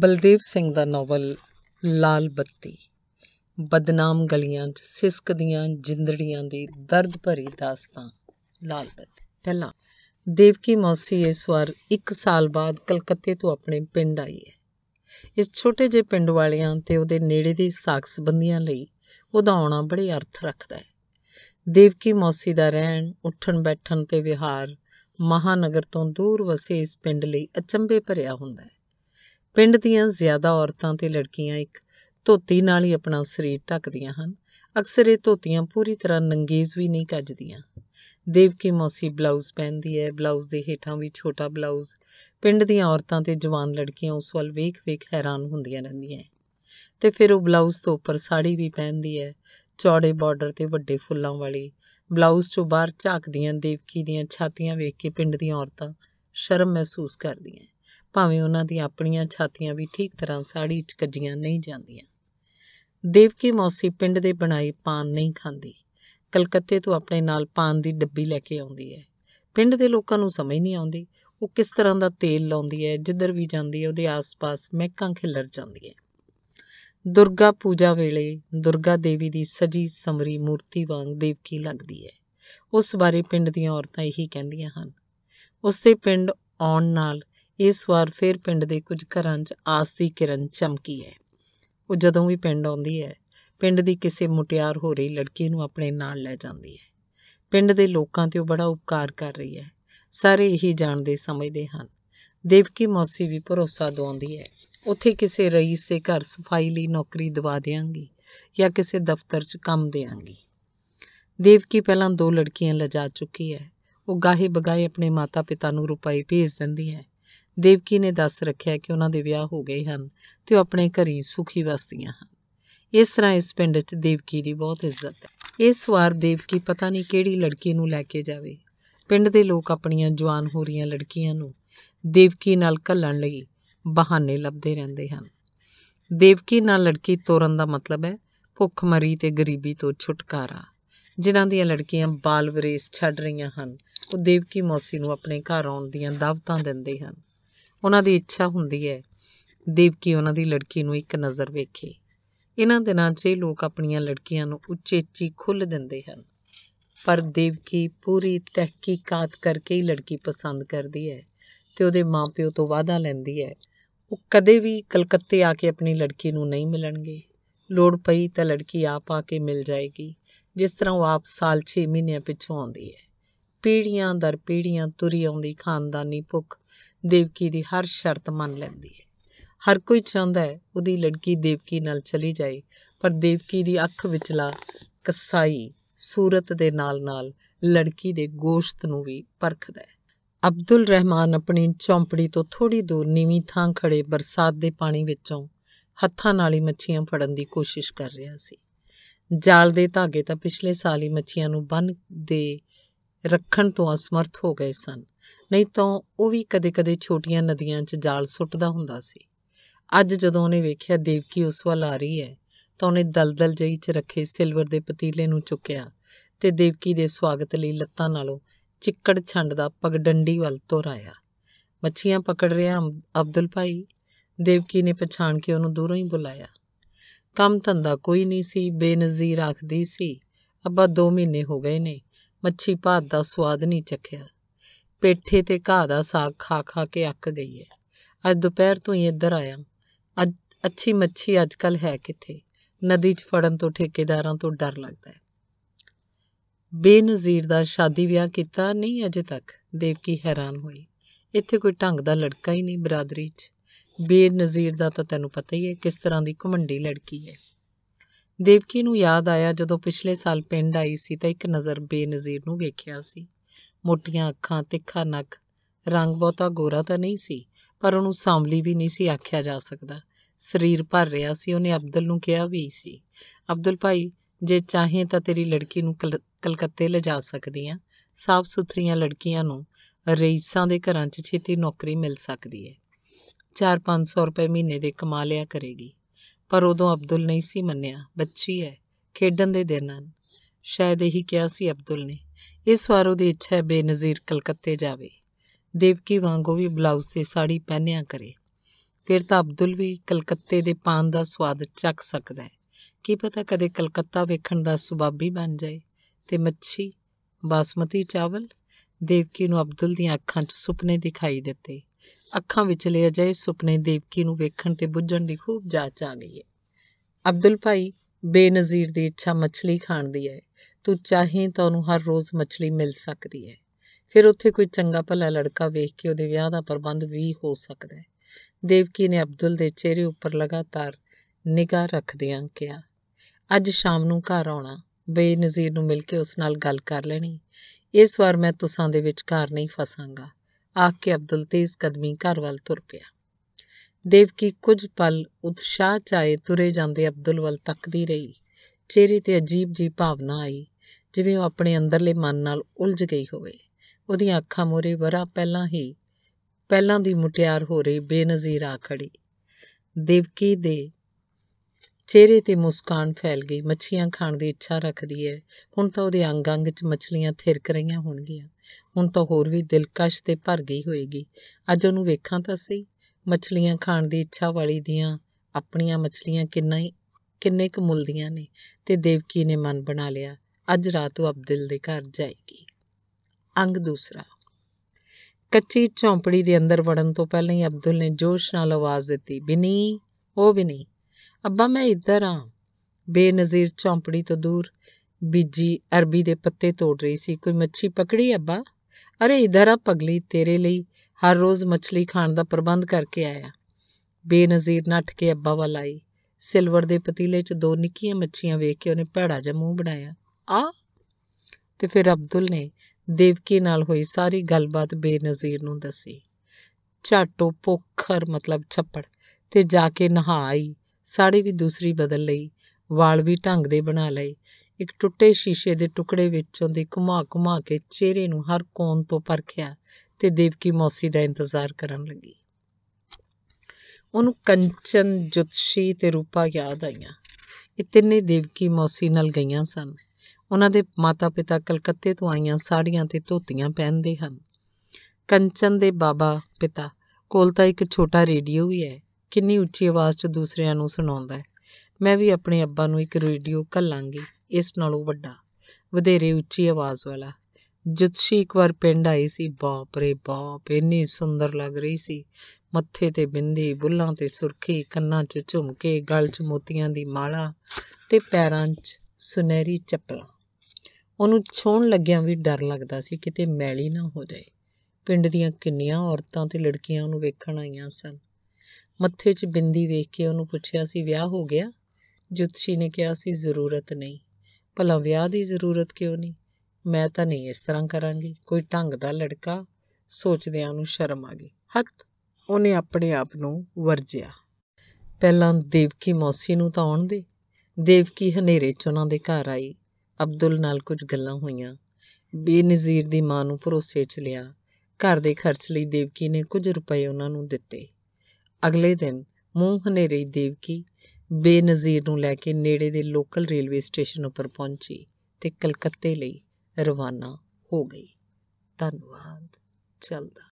ਬਲਦੇਵ ਸਿੰਘ ਦਾ ਨੋਵਲ ਲਾਲ ਬੱਤੀ ਬਦਨਾਮ ਗਲੀਆਂ 'ਚ ਸਿਸਕਦੀਆਂ ਜਿੰਦੜੀਆਂ ਦੀ ਦਰਦ ਭਰੀ ਦਾਸਤਾਨ ਲਾਲ ਬੱਤੀ ਪਹਿਲਾ ਦੇਵਕੀ ਮੌਸੀ ਇਸ ਵਾਰ 1 ਸਾਲ ਬਾਅਦ ਕਲਕੱਤੇ ਤੋਂ ਆਪਣੇ ਪਿੰਡ ਆਈ ਹੈ ਇਸ ਛੋਟੇ ਜਿਹੇ ਪਿੰਡ ਵਾਲਿਆਂ ਤੇ ਉਹਦੇ ਨੇੜੇ ਦੀ ਸਾਖ ਸੰਬੰਧੀਆਂ ਲਈ ਉਹਦਾ ਆਉਣਾ ਬੜੇ ਅਰਥ ਰੱਖਦਾ ਹੈ ਦੇਵਕੀ ਮੌਸੀ ਦਾ ਰਹਿਣ ਉੱਠਣ ਬੈਠਣ ਤੇ ਵਿਹਾਰ ਮਹਾਨਗਰ ਤੋਂ ਦੂਰ ਵਸੇ ਇਸ ਪਿੰਡ ਲਈ ਅਚੰਬੇ ਭਰਿਆ ਹੁੰਦਾ ਹੈ ਪਿੰਡ ਦੀਆਂ ਜ਼ਿਆਦਾ ਔਰਤਾਂ ਤੇ ਲੜਕੀਆਂ ਇੱਕ ਧੋਤੀ ਨਾਲ ਹੀ ਆਪਣਾ ਸਰੀਰ ਢੱਕਦੀਆਂ ਹਨ ਅਕਸਰ ਇਹ ਧੋਤੀਆਂ ਪੂਰੀ ਤਰ੍ਹਾਂ ਨੰਗੇਜ਼ ਵੀ ਨਹੀਂ ਕੱਜਦੀਆਂ ਦੇਵਕੀ ਮੌਸੀ ਬਲਾਊਜ਼ ਪਹਿਨਦੀ ਹੈ ਬਲਾਊਜ਼ ਦੇ ਹੇਠਾਂ ਵੀ ਛੋਟਾ ਬਲਾਊਜ਼ ਪਿੰਡ ਦੀਆਂ ਔਰਤਾਂ ਤੇ ਜਵਾਨ ਲੜਕੀਆਂ ਉਸ ਵੱਲ ਵੇਖ-ਵੇਖ ਹੈਰਾਨ ਹੁੰਦੀਆਂ ਰਹਿੰਦੀਆਂ ਤੇ ਫਿਰ ਉਹ ਬਲਾਊਜ਼ ਤੋਂ ਉੱਪਰ ਸਾੜੀ ਵੀ ਪਹਿਨਦੀ ਹੈ ਚੌੜੇ ਬਾਰਡਰ ਤੇ ਵੱਡੇ ਫੁੱਲਾਂ ਵਾਲੀ ਬਲਾਊਜ਼ ਤੋਂ ਬਾਹਰ ਝਾਕਦੀਆਂ ਦੇਵਕੀ ਦੀਆਂ ਛਾਤੀਆਂ ਵੇਖ ਕੇ ਪਿੰਡ ਦੀਆਂ ਔਰਤਾਂ ਸ਼ਰਮ ਮਹਿਸੂਸ ਕਰਦੀਆਂ ਭਾਵੇਂ ਉਹਨਾਂ ਦੀ ਆਪਣੀਆਂ ਛਾਤੀਆਂ ਵੀ ਠੀਕ ਤਰ੍ਹਾਂ ਸਾੜੀ 'ਚ ਕੱਜੀਆਂ ਨਹੀਂ ਜਾਂਦੀਆਂ ਦੇਵਕੀ ਮੌਸੀ ਪਿੰਡ ਦੇ ਬਣਾਈ ਪਾਨ ਨਹੀਂ ਖਾਂਦੀ ਕਲਕੱਤੇ ਤੋਂ ਆਪਣੇ ਨਾਲ ਪਾਨ ਦੀ ਡੱਬੀ ਲੈ ਕੇ ਆਉਂਦੀ ਹੈ ਪਿੰਡ ਦੇ ਲੋਕਾਂ ਨੂੰ ਸਮਝ ਨਹੀਂ ਆਉਂਦੀ ਉਹ ਕਿਸ ਤਰ੍ਹਾਂ ਦਾ ਤੇਲ ਲਾਉਂਦੀ ਹੈ ਜਿੱਧਰ ਵੀ ਜਾਂਦੀ ਹੈ ਉਹਦੇ ਆਸ-ਪਾਸ ਮਹਿਕਾਂ ਖਿਲਰ ਜਾਂਦੀ ਹੈ ਦੁਰਗਾ ਪੂਜਾ ਵੇਲੇ ਦੁਰਗਾ ਦੇਵੀ ਦੀ ਸਜੀ ਸਮਰੀ ਮੂਰਤੀ ਵਾਂਗ ਦੇਵਕੀ ਲੱਗਦੀ ਹੈ ਉਸ ਬਾਰੇ ਪਿੰਡ ਦੀਆਂ ਔਰਤਾਂ ਇਹੀ ਕਹਿੰਦੀਆਂ ਹਨ ਉਸ ਦੇ ਪਿੰਡ ਆਉਣ ਨਾਲ ਇਸ ਵਾਰ ਫਿਰ ਪਿੰਡ ਦੇ ਕੁਝ ਘਰਾਂ 'ਚ ਆਸ ਦੀ ਕਿਰਨ ਚਮਕੀ ਹੈ ਉਹ ਜਦੋਂ ਵੀ ਪਿੰਡ ਆਉਂਦੀ ਹੈ ਪਿੰਡ ਦੀ ਕਿਸੇ ਮੁਟਿਆਰ ਹੋ ਰਹੀ ਲੜਕੀ ਨੂੰ ਆਪਣੇ ਨਾਲ ਲੈ ਜਾਂਦੀ ਹੈ ਪਿੰਡ ਦੇ ਲੋਕਾਂ ਤੇ ਉਹ ਬੜਾ ਉਪਕਾਰ ਕਰ ਰਹੀ ਹੈ ਸਾਰੇ ਇਹੀ ਜਾਣਦੇ ਸਮਝਦੇ ਹਨ ਦੇਵਕੀ ਮੌਸੀ ਵੀ ਭਰੋਸਾ ਦਵਾਉਂਦੀ ਹੈ ਉੱਥੇ ਕਿਸੇ ਰਈਸ ਦੇ ਘਰ ਸਫਾਈ ਲਈ ਨੌਕਰੀ ਦਵਾ ਦੇਵਾਂਗੀ ਜਾਂ ਕਿਸੇ ਦਫ਼ਤਰ 'ਚ ਕੰਮ ਦੇਵਾਂਗੀ ਦੇਵਕੀ ਪਹਿਲਾਂ ਦੋ ਲੜਕੀਆਂ ਲਿਜਾ ਚੁੱਕੀ ਹੈ ਉਹ ਗਾਹੇ ਬਗਾਏ ਆਪਣੇ ਮਾਤਾ-ਪਿਤਾ ਨੂੰ ਰੁਪਏ ਭੇਜ ਦਿੰਦੀ ਹੈ ਦੇਵਕੀ ਨੇ ਦੱਸ ਰੱਖਿਆ ਕਿ ਉਹਨਾਂ ਦੇ ਵਿਆਹ ਹੋ ਗਏ ਹਨ ਤੇ ਉਹ ਆਪਣੇ ਘਰੀ ਸੁਖੀ ਵਸਦੀਆਂ ਹਨ ਇਸ ਤਰ੍ਹਾਂ ਇਸ ਪਿੰਡ 'ਚ ਦੇਵਕੀ ਦੀ ਬਹੁਤ ਇੱਜ਼ਤ ਹੈ ਇਸ ਵਾਰ ਦੇਵਕੀ ਪਤਾ ਨਹੀਂ ਕਿਹੜੀ ਲੜਕੀ ਨੂੰ ਲੈ ਕੇ ਜਾਵੇ ਪਿੰਡ ਦੇ ਲੋਕ ਆਪਣੀਆਂ ਜਵਾਨ ਹੋ ਰਹੀਆਂ ਲੜਕੀਆਂ ਨੂੰ ਦੇਵਕੀ ਨਾਲ ਘੱਲਣ ਲਈ ਬਹਾਨੇ ਲੱਭਦੇ ਰਹਿੰਦੇ ਹਨ ਦੇਵਕੀ ਨਾਲ ਲੜਕੀ ਤੋਰਨ ਦਾ ਮਤਲਬ ਹੈ ਭੁੱਖਮਰੀ ਤੇ ਗਰੀਬੀ ਤੋਂ ਛੁਟਕਾਰਾ ਜਿਨ੍ਹਾਂ ਦੀਆਂ ਲੜਕੀਆਂ ਬਾਲ ਵਰੇਸ ਛੱਡ ਰਹੀਆਂ ਹਨ ਉਹ ਦੇਵਕੀ ਮੌਸੀ ਨੂੰ ਆਪਣੇ ਘਰ ਆਉਣ ਦੀਆਂ ਦਾਵਤਾਂ ਦਿੰਦੇ ਹਨ ਉਹਨਾਂ ਦੀ ਇੱਛਾ ਹੁੰਦੀ ਹੈ ਦੇਵਕੀ ਉਹਨਾਂ ਦੀ ਲੜਕੀ ਨੂੰ ਇੱਕ ਨਜ਼ਰ ਵੇਖੇ ਇਹਨਾਂ ਦਿਨਾਂ 'ਚ ਇਹ ਲੋਕ ਆਪਣੀਆਂ ਲੜਕੀਆਂ ਨੂੰ ਉੱਚੇਚੀ ਖੁੱਲ ਦਿੰਦੇ ਹਨ ਪਰ ਦੇਵਕੀ ਪੂਰੀ ਤਹਿਕੀਕਾਤ ਕਰਕੇ ਹੀ ਲੜਕੀ ਪਸੰਦ ਕਰਦੀ ਹੈ ਤੇ ਉਹਦੇ ਮਾਪਿਓ ਤੋਂ ਵਾਅਦਾ ਲੈਂਦੀ ਹੈ ਉਹ ਕਦੇ ਵੀ ਕਲਕੱਤੇ ਆ ਕੇ ਆਪਣੀ ਲੜਕੀ ਨੂੰ ਨਹੀਂ ਮਿਲਣਗੇ ਲੋੜ ਪਈ ਤਾਂ ਲੜਕੀ ਆਪ ਆ ਕੇ ਮਿਲ ਜਾਏਗੀ ਜਿਸ ਤਰ੍ਹਾਂ ਉਹ ਆਪ ਸਾਲ 6 ਮਹੀਨਿਆਂ ਪਿੱਛੋਂ ਆਉਂਦੀ ਹੈ ਪੀੜੀਆਂ ਦਰ ਪੀੜੀਆਂ ਤੁਰੀ ਆਉਂਦੀ ਖਾਨਦਾਨੀ ਭੁੱਖ ਦੇਵਕੀ ਦੀ ਹਰ ਸ਼ਰਤ ਮੰਨ ਲੈਂਦੀ ਹੈ ਹਰ ਕੋਈ ਚਾਹੁੰਦਾ ਹੈ ਉਹਦੀ ਲੜਕੀ ਦੇਵਕੀ ਨਾਲ ਚਲੀ ਜਾਏ ਪਰ ਦੇਵਕੀ ਦੀ ਅੱਖ ਵਿਚਲਾ ਕਸਾਈ ਸੂਰਤ ਦੇ ਨਾਲ-ਨਾਲ ਲੜਕੀ ਦੇ ਗੋਸ਼ਤ ਨੂੰ ਵੀ ਪਰਖਦਾ ਹੈ ਅਬਦੁਲ ਰਹਿਮਾਨ ਆਪਣੀ ਚੌਂਪੜੀ ਤੋਂ ਥੋੜੀ ਦੂਰ ਨੀਵੀਂ ਥਾਂ ਖੜੇ ਬਰਸਾਤ ਦੇ ਪਾਣੀ ਵਿੱਚੋਂ ਹੱਥਾਂ ਨਾਲ ਹੀ ਮੱਛੀਆਂ ਫੜਨ ਦੀ ਕੋਸ਼ਿਸ਼ ਕਰ ਰਿਹਾ ਸੀ ਜਾਲ ਦੇ ਧਾਗੇ ਤਾਂ ਪਿਛਲੇ ਸਾਲ ਹੀ ਮੱਛੀਆਂ ਨੂੰ ਬੰਨ ਦੇ ਰੱਖਣ ਤੋਂ ਅਸਮਰਥ ਹੋ ਗਏ ਸਨ ਨਹੀਂ ਤਾਂ ਉਹ ਵੀ ਕਦੇ-ਕਦੇ ਛੋਟੀਆਂ ਨਦੀਆਂ 'ਚ ਜਾਲ ਸੁੱਟਦਾ ਹੁੰਦਾ ਸੀ ਅੱਜ ਜਦੋਂ ਉਹਨੇ ਵੇਖਿਆ ਦੇਵਕੀ ਉਸ ਵੱਲ ਆ ਰਹੀ ਹੈ ਤਾਂ ਉਹਨੇ ਦਲਦਲ ਜਈ 'ਚ ਰੱਖੇ ਸਿਲਵਰ ਦੇ ਪਤੀਲੇ ਨੂੰ ਚੁੱਕਿਆ ਤੇ ਦੇਵਕੀ ਦੇ ਸਵਾਗਤ ਲਈ ਲੱਤਾਂ ਨਾਲੋਂ ਚਿੱਕੜ ਛੰਡ ਦਾ ਪਗਡੰਡੀ ਵੱਲ ਆਇਆ ਮੱਛੀਆਂ ਪਕੜ ਰਿਹਾ ਅਬਦੁਲ ਭਾਈ ਦੇਵਕੀ ਨੇ ਪਛਾਣ ਕੇ ਉਹਨੂੰ ਦੂਰੋਂ ਹੀ ਬੁਲਾਇਆ ਕੰਮ ਧੰਦਾ ਕੋਈ ਨਹੀਂ ਸੀ ਬੇਨਜ਼ੀਰ ਆਖਦੀ ਸੀ ਅੱਬਾ 2 ਮਹੀਨੇ ਹੋ ਗਏ ਨੇ ਮੱਛੀ ਭਾਤ ਦਾ ਸਵਾਦ ਨਹੀਂ ਚੱਖਿਆ ਪੇਠੇ ਤੇ ਘਾਹ ਦਾ ਸਾਗ ਖਾ ਖਾ ਕੇ ਅੱਕ ਗਈ ਹੈ ਅੱਜ ਦੁਪਹਿਰ ਤੋਂ ਹੀ ਇੱਧਰ ਆਇਆ ਅੱਜ ਅੱਛੀ ਮੱਛੀ ਅੱਜਕੱਲ ਹੈ ਕਿੱਥੇ ਨਦੀ 'ਚ ਫੜਨ ਤੋਂ ਠੇਕੇਦਾਰਾਂ ਤੋਂ ਡਰ ਲੱਗਦਾ ਹੈ ਬੇਨਜ਼ੀਰ ਦਾ ਸ਼ਾਦੀ ਵਿਆਹ ਕੀਤਾ ਨਹੀਂ ਅਜੇ ਤੱਕ ਦੇਵਕੀ ਹੈਰਾਨ ਹੋਈ ਇੱਥੇ ਕੋਈ ਢੰਗ ਦਾ ਲੜਕਾ ਹੀ ਨਹੀਂ ਬਰਾਦਰੀ 'ਚ ਬੇਨਜ਼ੀਰ ਦਾ ਤਾਂ ਤੈਨੂੰ ਪਤਾ ਹੀ ਹੈ ਕਿਸ ਤਰ੍ਹਾਂ ਦੀ ਘਮੰਡੀ ਲੜਕੀ ਹੈ ਦੇਵਕੀ ਨੂੰ ਯਾਦ ਆਇਆ ਜਦੋਂ ਪਿਛਲੇ ਸਾਲ ਪਿੰਡ ਆਈ ਸੀ ਤਾਂ ਇੱਕ ਨਜ਼ਰ ਬੇਨਜ਼ੀਰ ਨੂੰ ਵੇਖਿਆ ਸੀ ਮੋਟੀਆਂ ਅੱਖਾਂ ਤਿੱਖਾ ਨੱਕ ਰੰਗ ਬਹੁਤਾ ਗੋਰਾ ਤਾਂ ਨਹੀਂ ਸੀ ਪਰ ਉਹਨੂੰ ਸਾਂਵਲੀ ਵੀ ਨਹੀਂ ਸੀ ਆਖਿਆ ਜਾ ਸਕਦਾ ਸਰੀਰ ਭਰ ਰਿਹਾ ਸੀ ਉਹਨੇ ਅਬਦਲ ਨੂੰ ਕਿਹਾ ਵੀ ਸੀ ਅਬਦਲ ਭਾਈ ਜੇ ਚਾਹੇ ਤਾਂ ਤੇਰੀ ਲੜਕੀ ਨੂੰ ਕਲਕੱਤੇ ਲਿਜਾ ਸਕਦੀ ਆ ਸਾਫ਼ ਸੁਥਰੀਆਂ ਲੜਕੀਆਂ ਨੂੰ ਰਈਸਾਂ ਦੇ ਘਰਾਂ 'ਚ ਛੇਤੀ ਨੌਕਰੀ ਮਿਲ ਸਕਦੀ ਹੈ 4-500 ਰੁਪਏ ਮਹੀਨੇ ਦੇ ਕਮਾ ਲਿਆ ਕਰੇਗੀ ਪਰ ਉਦੋਂ ਅਬਦੁਲ ਨਹੀਂ ਸੀ ਮੰਨਿਆ ਬੱਚੀ ਹੈ ਖੇਡਣ ਦੇ ਦਿਨ ਹਨ ਸ਼ਾਇਦ ਇਹੀ ਕਿਹਾ ਸੀ ਅਬਦੁਲ ਨੇ ਇਸ ਵਾਰ ਉਹਦੀ ਇੱਛਾ ਹੈ ਬੇਨਜ਼ੀਰ ਕਲਕੱਤੇ ਜਾਵੇ ਦੇਵਕੀ ਵਾਂਗੂ ਵੀ ਬਲਾਊਜ਼ ਤੇ ਸਾੜੀ ਪਹਿਨਿਆ ਕਰੇ ਫਿਰ ਤਾਂ ਅਬਦੁਲ ਵੀ ਕਲਕੱਤੇ ਦੇ ਪਾਨ ਦਾ ਸਵਾਦ ਚੱਕ ਸਕਦਾ ਹੈ ਕੀ ਪਤਾ ਕਦੇ ਕਲਕੱਤਾ ਵੇਖਣ ਦਾ ਸੁਭਾਬੀ ਬਣ ਜਾਏ ਤੇ ਮੱਛੀ ਬਾਸਮਤੀ ਚਾਵਲ ਦੇਵਕੀ ਨੂੰ ਅਬਦੁਲ ਦੀਆਂ ਅੱਖਾਂ 'ਚ ਸੁਪਨੇ ਦਿਖਾਈ ਦਿੱਤੇ ਅੱਖਾਂ ਵਿਚਲੇ ਅਜੇ ਸੁਪਨੇ ਦੇਵਕੀ ਨੂੰ ਵੇਖਣ ਤੇ ਬੁੱਝਣ ਦੀ ਖੂਬ ਜਾਚ ਆ ਗਈ ਹੈ ਅਬਦੁਲ ਭਾਈ ਬੇਨਜ਼ੀਰ ਦੀ ਇੱਛਾ ਮੱਛਲੀ ਖਾਣ ਦੀ ਹੈ ਤੂੰ ਚਾਹੇ ਤਾਂ ਉਹਨੂੰ ਹਰ ਰੋਜ਼ ਮੱਛਲੀ ਮਿਲ ਸਕਦੀ ਹੈ ਫਿਰ ਉੱਥੇ ਕੋਈ ਚੰਗਾ ਭਲਾ ਲੜਕਾ ਵੇਖ ਕੇ ਉਹਦੇ ਵਿਆਹ ਦਾ ਪ੍ਰਬੰਧ ਵੀ ਹੋ ਸਕਦਾ ਹੈ ਦੇਵਕੀ ਨੇ ਅਬਦੁਲ ਦੇ ਚਿਹਰੇ ਉੱਪਰ ਲਗਾਤਾਰ ਨਿਗਾਹ ਰੱਖਦਿਆਂ ਕਿਹਾ ਅੱਜ ਸ਼ਾਮ ਨੂੰ ਘਰ ਆਉਣਾ ਬੇਨਜ਼ੀਰ ਨੂੰ ਮਿਲ ਕੇ ਉਸ ਨਾਲ ਗੱਲ ਕਰ ਲੈਣੀ ਇਸ ਵਾਰ ਮੈਂ ਤੁਸਾਂ ਦੇ ਵਿਚਕਾਰ ਨਹੀਂ ਫਸਾਂਗਾ ਆਖ ਕੇ ਅਬਦੁਲ ਤੇਜ਼ ਕਦਮੀ ਘਰ ਵੱਲ ਤੁਰ ਪਿਆ ਦੇਵਕੀ ਕੁਝ ਪਲ ਉਤਸ਼ਾਹ ਚਾਏ ਤੁਰੇ ਜਾਂਦੇ ਅਬਦੁਲ ਵੱਲ ਤੱਕਦੀ ਰਹੀ ਚਿਹਰੇ ਤੇ ਅਜੀਬ ਜੀ ਭਾਵਨਾ ਆਈ ਜਿਵੇਂ ਉਹ ਆਪਣੇ ਅੰਦਰਲੇ ਮਨ ਨਾਲ ਉਲਝ ਗਈ ਹੋਵੇ ਉਹਦੀਆਂ ਅੱਖਾਂ ਮੋਰੇ ਵਰਾ ਪਹਿਲਾਂ ਹੀ ਪਹਿਲਾਂ ਦੀ ਮੁਟਿਆਰ ਹੋ ਰਹੀ ਬੇਨਜ਼ੀਰ ਆ ਖੜੀ ਦੇਵਕੀ ਦੇ ਚਿਹਰੇ ਤੇ ਮੁਸਕਾਨ ਫੈਲ ਗਈ ਮੱਛੀਆਂ ਖਾਣ ਦੀ ਇੱਛਾ ਰੱਖਦੀ ਹੈ ਹੁਣ ਤਾਂ ਉਹਦੇ ਅੰਗ-ਅੰਗ 'ਚ ਮੱਛਲੀਆਂ ਥਿਰਕ ਰਹੀਆਂ ਹੋਣਗੀਆਂ ਹੁਣ ਤਾਂ ਹੋਰ ਵੀ ਦਿਲਕਸ਼ ਤੇ ਭਰ ਗਈ ਹੋਏਗੀ ਅੱਜ ਉਹਨੂੰ ਵੇਖਾਂ ਤਾਂ ਸਹੀ ਮੱਛਲੀਆਂ ਖਾਣ ਦੀ ਇੱਛਾ ਵਾਲੀ ਦੀਆਂ ਆਪਣੀਆਂ ਮੱਛਲੀਆਂ ਕਿੰਨਾ ਹੀ ਕਿੰਨੇ ਕੁ ਮੁੱਲ ਦੀਆਂ ਨੇ ਤੇ ਦੇਵਕੀ ਨੇ ਮਨ ਬਣਾ ਲਿਆ ਅੱਜ ਰਾਤ ਉਹ ਅਬਦਿਲ ਦੇ ਘਰ ਜਾਏਗੀ ਅੰਗ ਦੂਸਰਾ ਕੱਚੀ ਝੌਂਪੜੀ ਦੇ ਅੰਦਰ ਵੜਨ ਤੋਂ ਪਹਿਲਾਂ ਹੀ ਅਬਦੁਲ ਨੇ ਜੋਸ਼ ਨਾਲ ਆਵਾਜ਼ ਦਿੱਤੀ ਬਿਨੀ ਉਹ ਵੀ ਨਹੀਂ ਅੱਬਾ ਮੈਂ ਇੱਧਰ ਆ ਬੇਨਜ਼ੀਰ ਝੌਂਪੜੀ ਤੋਂ ਦੂਰ ਬੀਜੀ ਅਰਬੀ ਦੇ ਪੱਤੇ ਤੋੜ ਰਹੀ ਸੀ ਕੋਈ ਮੱਛੀ ਪਕੜੀ ਅੱਬਾ ਅਰੇ ਇਧਰ ਆ ਪਗਲੀ ਤੇਰੇ ਲਈ ਹਰ ਰੋਜ਼ ਮੱਛਲੀ ਖਾਣ ਦਾ ਪ੍ਰਬੰਧ ਕਰਕੇ ਆਇਆ ਬੇਨਜ਼ੀਰ ਨੱਠ ਕੇ ਅੱਬਾ ਵੱਲ ਆਈ ਸਿਲਵਰ ਦੇ ਪਤੀਲੇ 'ਚ ਦੋ ਨਿੱਕੀਆਂ ਮੱਛੀਆਂ ਵੇਖ ਕੇ ਉਹਨੇ ਭੜਾ ਜਿਹਾ ਮੂੰਹ ਬਣਾਇਆ ਆ ਤੇ ਫਿਰ ਅਬਦੁਲ ਨੇ ਦੇਵਕੀ ਨਾਲ ਹੋਈ ਸਾਰੀ ਗੱਲਬਾਤ ਬੇਨਜ਼ੀਰ ਨੂੰ ਦੱਸੀ ਝਾਟੋ ਪੋਖਰ ਮਤਲਬ ਛੱਪੜ ਤੇ ਜਾ ਕੇ ਨਹਾਈ ਸਾੜੀ ਵੀ ਦੂਸਰੀ ਬਦਲ ਲਈ ਵਾਲ ਵੀ ਢੰਗ ਦੇ ਬਣਾ ਲਏ ਇੱਕ ਟੁੱਟੇ ਸ਼ੀਸ਼ੇ ਦੇ ਟੁਕੜੇ ਵਿੱਚੋਂ ਦੀ ਘੁਮਾ-ਘੁਮਾ ਕੇ ਚਿਹਰੇ ਨੂੰ ਹਰ ਕੋਣ ਤੋਂ ਪਰਖਿਆ ਤੇ ਦੇਵਕੀ ਮੌਸੀ ਦਾ ਇੰਤਜ਼ਾਰ ਕਰਨ ਲੱਗੀ ਉਹਨੂੰ ਕੰਚਨ ਜੁਤਸ਼ੀ ਤੇ ਰੂਪਾ ਯਾਦ ਆਈਆਂ ਇਹ ਤਿੰਨੇ ਦੇਵਕੀ ਮੌਸੀ ਨਾਲ ਗਈਆਂ ਸਨ ਉਹਨਾਂ ਦੇ ਮਾਤਾ-ਪਿਤਾ ਕਲਕੱਤੇ ਤੋਂ ਆਈਆਂ ਸਾੜੀਆਂ ਤੇ ਧੋਤੀਆਂ ਪਹਿਨਦੇ ਹਨ ਕੰਚਨ ਦੇ ਬਾਬਾ ਪਿਤਾ ਕੋਲ ਤਾਂ ਇੱਕ ਛੋਟਾ ਰੇਡੀਓ ਵੀ ਹੈ ਕਿੰਨੀ ਉੱਚੀ ਆਵਾਜ਼ 'ਚ ਦੂਸਰਿਆਂ ਨੂੰ ਸੁਣਾਉਂਦਾ ਹੈ ਮੈਂ ਵੀ ਆਪਣੇ ਅੱਬਾ ਨੂੰ ਇੱਕ ਰੇਡੀਓ ਕੱਲਾਂਗੀ ਇਸ ਨਾਲੋਂ ਵੱਡਾ ਵਧੇਰੇ ਉੱਚੀ ਆਵਾਜ਼ ਵਾਲਾ ਜੁਤਸ਼ੀ ਇੱਕ ਵਾਰ ਪਿੰਡ ਆਈ ਸੀ ਬਾਪ ਰੇ ਬਾਪ ਇੰਨੀ ਸੁੰਦਰ ਲੱਗ ਰਹੀ ਸੀ ਮੱਥੇ ਤੇ ਬਿੰਦੀ ਬੁੱਲਾਂ ਤੇ ਸੁਰਖੀ ਕੰਨਾਂ 'ਚ ਝੁਮਕੇ ਗਲ 'ਚ ਮੋਤੀਆਂ ਦੀ ਮਾਲਾ ਤੇ ਪੈਰਾਂ 'ਚ ਸੁਨਹਿਰੀ ਚੱਪਲਾਂ ਉਹਨੂੰ ਛੋਣ ਲੱਗਿਆਂ ਵੀ ਡਰ ਲੱਗਦਾ ਸੀ ਕਿਤੇ ਮੈਲੀ ਨਾ ਹੋ ਜਾਏ ਪਿੰਡ ਦੀਆਂ ਕਿੰਨੀਆਂ ਔਰਤਾਂ ਤੇ ਲੜਕੀਆਂ ਉਹਨੂੰ ਵੇਖਣ ਆਈਆਂ ਸਨ ਮੱਥੇ 'ਚ ਬਿੰਦੀ ਵੇਖ ਕੇ ਉਹਨੂੰ ਪੁੱਛਿਆ ਸੀ ਵਿਆਹ ਹੋ ਗਿਆ ਜੁਤਸ਼ੀ ਨੇ ਕਿਹਾ ਸੀ ਜ਼ਰੂਰਤ ਨਹੀਂ ਭਲਾ ਵਿਆਹ ਦੀ ਜ਼ਰੂਰਤ ਕਿਉਂ ਨਹੀਂ ਮੈਂ ਤਾਂ ਨਹੀਂ ਇਸ ਤਰ੍ਹਾਂ ਕਰਾਂਗੀ ਕੋਈ ਢੰਗ ਦਾ ਲੜਕਾ ਸੋਚਦਿਆਂ ਨੂੰ ਸ਼ਰਮ ਆ ਗਈ ਹੱਤ ਉਹਨੇ ਆਪਣੇ ਆਪ ਨੂੰ ਵਰਜਿਆ ਪਹਿਲਾਂ ਦੇਵਕੀ ਮੌਸੀ ਨੂੰ ਤਾਂ ਆਉਣ ਦੇ ਦੇਵਕੀ ਹਨੇਰੇ 'ਚ ਉਹਨਾਂ ਦੇ ਘਰ ਆਈ ਅਬਦੁੱਲ ਨਾਲ ਕੁਝ ਗੱਲਾਂ ਹੋਈਆਂ ਬੇਨਜ਼ੀਰ ਦੀ ਮਾਂ ਨੂੰ ਭਰੋਸੇ 'ਚ ਲਿਆ ਘਰ ਦੇ ਖਰਚ ਲਈ ਦੇਵਕੀ ਨੇ ਕੁਝ ਰੁਪਏ ਉਹਨਾਂ ਨੂੰ ਦਿੱਤੇ ਅਗਲੇ ਦਿਨ ਮੂੰਹ ਹਨੇਰੀ ਦੇਵਕੀ ਬੇਨਜ਼ੀਰ ਨੂੰ ਲੈ ਕੇ ਨੇੜੇ ਦੇ ਲੋਕਲ ਰੇਲਵੇ ਸਟੇਸ਼ਨ ਉੱਪਰ ਪਹੁੰਚੀ ਤੇ ਕਲਕੱਤੇ ਲਈ ਰਵਾਨਾ ਹੋ ਗਈ ਧੰਨਵਾਦ ਚਲਦਾ